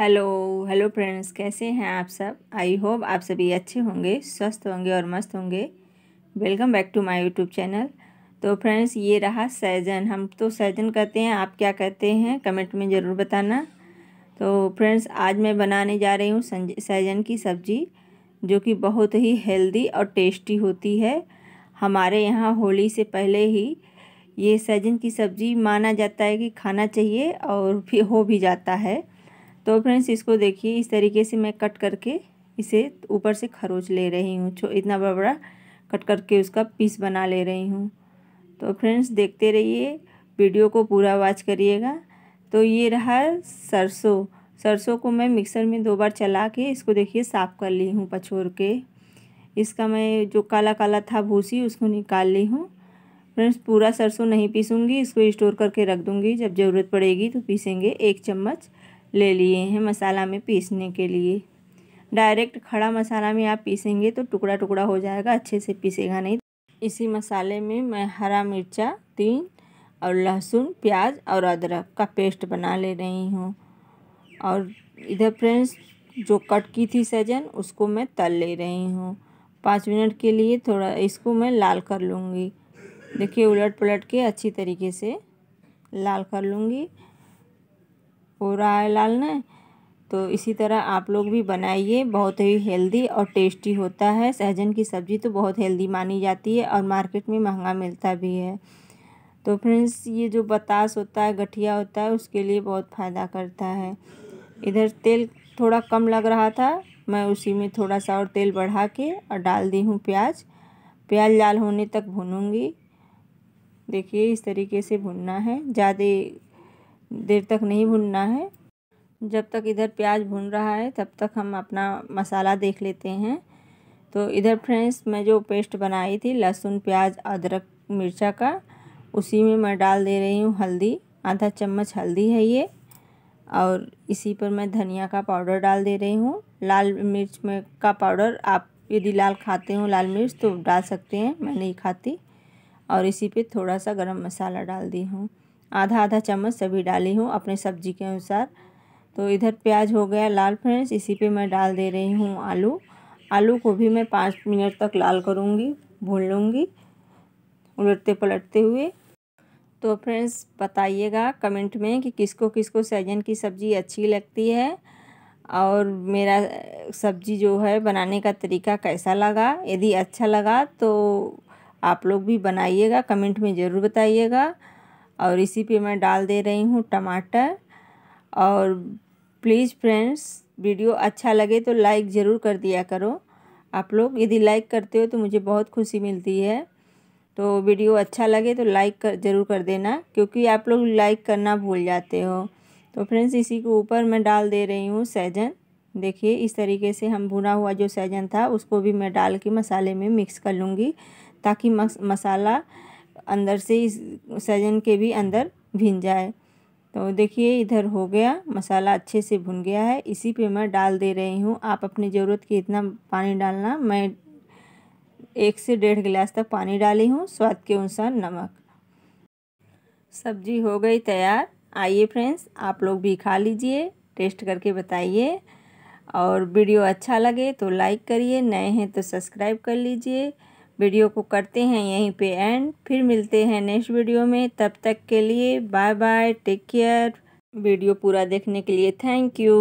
hello hello friends कैसे हैं आप सब आई होप आप सभी अच्छे होंगे स्वस्थ होंगे और मस्त होंगे welcome back to my YouTube channel तो फ्रेंड्स ये रहा सैजन हम तो सैजन कहते हैं आप क्या कहते हैं कमेंट में ज़रूर बताना तो फ्रेंड्स आज मैं बनाने जा रही हूँ सैजन की सब्ज़ी जो कि बहुत ही हेल्दी और टेस्टी होती है हमारे यहाँ होली से पहले ही ये सैजन की सब्ज़ी माना जाता है कि खाना चाहिए और भी हो भी जाता है तो फ्रेंड्स इसको देखिए इस तरीके से मैं कट करके इसे ऊपर से खरोच ले रही हूँ इतना बड़ा बड़ा कट करके उसका पीस बना ले रही हूँ तो फ्रेंड्स देखते रहिए वीडियो को पूरा वॉच करिएगा तो ये रहा सरसों सरसों को मैं मिक्सर में दो बार चला के इसको देखिए साफ़ कर ली हूँ पछोर के इसका मैं जो काला काला था भूसी उसको निकाल ली हूँ फ्रेंड्स पूरा सरसों नहीं पीसूँगी इसको स्टोर करके रख दूँगी जब ज़रूरत पड़ेगी तो पीसेंगे एक चम्मच ले लिए हैं मसाला में पीसने के लिए डायरेक्ट खड़ा मसाला में आप पीसेंगे तो टुकड़ा टुकड़ा हो जाएगा अच्छे से पीसेगा नहीं इसी मसाले में मैं हरा मिर्चा तीन और लहसुन प्याज और अदरक का पेस्ट बना ले रही हूँ और इधर फ्रेंड्स जो कट की थी सजन उसको मैं तल ले रही हूँ पाँच मिनट के लिए थोड़ा इसको मैं लाल कर लूँगी देखिए उलट पलट के अच्छी तरीके से लाल कर लूँगी हो रहा है लाल ना तो इसी तरह आप लोग भी बनाइए बहुत ही हेल्दी और टेस्टी होता है सहजन की सब्ज़ी तो बहुत हेल्दी मानी जाती है और मार्केट में महंगा मिलता भी है तो फ्रेंड्स ये जो बतास होता है गठिया होता है उसके लिए बहुत फ़ायदा करता है इधर तेल थोड़ा कम लग रहा था मैं उसी में थोड़ा सा और तेल बढ़ा के और डाल दी हूँ प्याज प्याज लाल होने तक भूनूंगी देखिए इस तरीके से भुनना है ज़्यादा देर तक नहीं भूनना है जब तक इधर प्याज भून रहा है तब तक हम अपना मसाला देख लेते हैं तो इधर फ्रेंड्स मैं जो पेस्ट बनाई थी लहसुन प्याज अदरक मिर्चा का उसी में मैं डाल दे रही हूँ हल्दी आधा चम्मच हल्दी है ये और इसी पर मैं धनिया का पाउडर डाल दे रही हूँ लाल मिर्च में का पाउडर आप यदि लाल खाते हो लाल मिर्च तो डाल सकते हैं मैं नहीं खाती और इसी पे थोड़ा सा गरम मसाला डाल दी हूँ आधा आधा चम्मच सभी डाली हूँ अपने सब्जी के अनुसार तो इधर प्याज हो गया लाल फ्रेंड्स इसी पे मैं डाल दे रही हूँ आलू आलू को भी मैं पाँच मिनट तक लाल करूँगी भून लूँगी उलटते पलटते हुए तो फ्रेंड्स बताइएगा कमेंट में कि किसको किसको सैजन की सब्ज़ी अच्छी लगती है और मेरा सब्ज़ी जो है बनाने का तरीका कैसा लगा यदि अच्छा लगा तो आप लोग भी बनाइएगा कमेंट में ज़रूर बताइएगा और इसी पे मैं डाल दे रही हूँ टमाटर और प्लीज़ फ्रेंड्स वीडियो अच्छा लगे तो लाइक ज़रूर कर दिया करो आप लोग यदि लाइक करते हो तो मुझे बहुत खुशी मिलती है तो वीडियो अच्छा लगे तो लाइक कर ज़रूर कर देना क्योंकि आप लोग लाइक करना भूल जाते हो तो फ्रेंड्स इसी के ऊपर मैं डाल दे रही हूँ सैजन देखिए इस तरीके से हम भुना हुआ जो सैजन था उसको भी मैं डाल के मसाले में मिक्स कर लूँगी ताकि मसाला अंदर से इस सजन के भी अंदर भिन जाए तो देखिए इधर हो गया मसाला अच्छे से भुन गया है इसी पे मैं डाल दे रही हूँ आप अपनी ज़रूरत की इतना पानी डालना मैं एक से डेढ़ गिलास तक पानी डाली हूँ स्वाद के अनुसार नमक सब्जी हो गई तैयार आइए फ्रेंड्स आप लोग भी खा लीजिए टेस्ट करके बताइए और वीडियो अच्छा लगे तो लाइक करिए नए हैं तो सब्सक्राइब कर लीजिए वीडियो को करते हैं यहीं पे एंड फिर मिलते हैं नेक्स्ट वीडियो में तब तक के लिए bye bye take care video पूरा देखने के लिए थैंक यू